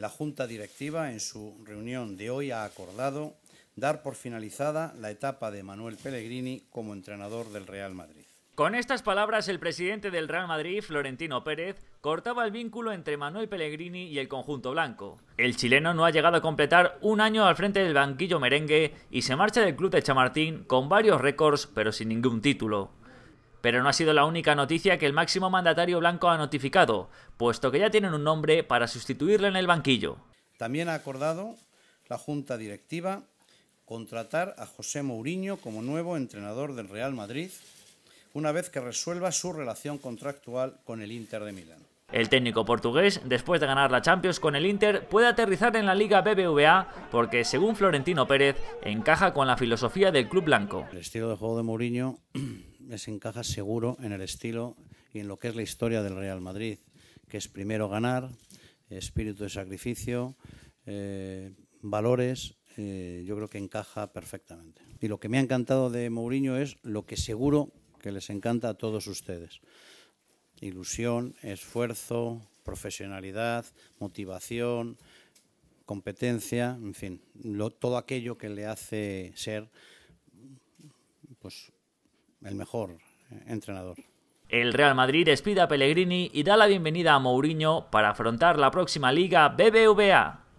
la Junta Directiva en su reunión de hoy ha acordado dar por finalizada la etapa de Manuel Pellegrini como entrenador del Real Madrid. Con estas palabras, el presidente del Real Madrid, Florentino Pérez, cortaba el vínculo entre Manuel Pellegrini y el conjunto blanco. El chileno no ha llegado a completar un año al frente del banquillo merengue y se marcha del club de Chamartín con varios récords pero sin ningún título. Pero no ha sido la única noticia que el máximo mandatario blanco ha notificado, puesto que ya tienen un nombre para sustituirle en el banquillo. También ha acordado la Junta Directiva contratar a José Mourinho como nuevo entrenador del Real Madrid, una vez que resuelva su relación contractual con el Inter de Milán. El técnico portugués, después de ganar la Champions con el Inter, puede aterrizar en la Liga BBVA porque, según Florentino Pérez, encaja con la filosofía del club blanco. El estilo de juego de Mourinho les encaja seguro en el estilo y en lo que es la historia del Real Madrid, que es primero ganar, eh, espíritu de sacrificio, eh, valores, eh, yo creo que encaja perfectamente. Y lo que me ha encantado de Mourinho es lo que seguro que les encanta a todos ustedes. Ilusión, esfuerzo, profesionalidad, motivación, competencia, en fin, todo aquello que le hace ser pues el mejor eh, entrenador. El Real Madrid despide a Pellegrini y da la bienvenida a Mourinho para afrontar la próxima liga BBVA.